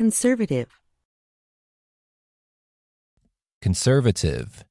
Conservative. Conservative.